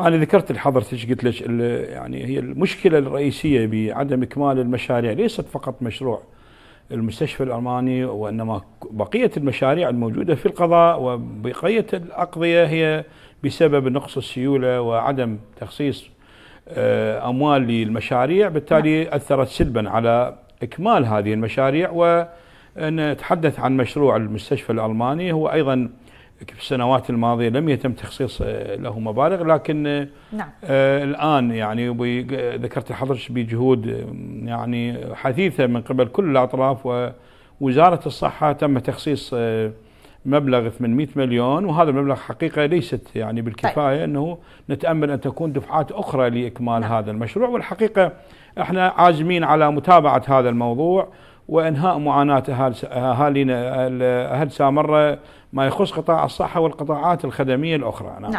انا ذكرت لحضرتك قلت لك يعني هي المشكله الرئيسيه بعدم اكمال المشاريع ليست فقط مشروع المستشفى الالماني وانما بقيه المشاريع الموجوده في القضاء وبقيه الاقضيه هي بسبب نقص السيوله وعدم تخصيص آه، اموال للمشاريع بالتالي نعم. اثرت سلبا على اكمال هذه المشاريع ونتحدث عن مشروع المستشفى الالماني هو ايضا في السنوات الماضيه لم يتم تخصيص آه، له مبالغ لكن آه، نعم. آه الان يعني آه، ذكرت حضرتك بجهود يعني حثيثه من قبل كل الاطراف ووزاره الصحه تم تخصيص مبلغ 800 مليون وهذا المبلغ حقيقه ليست يعني بالكفايه طيب. انه نتامل ان تكون دفعات اخرى لاكمال نعم. هذا المشروع والحقيقه احنا عازمين على متابعه هذا الموضوع وانهاء معاناه اهالينا اهل سامره ما يخص قطاع الصحة والقطاعات الخدمية الأخرى نعم. نعم.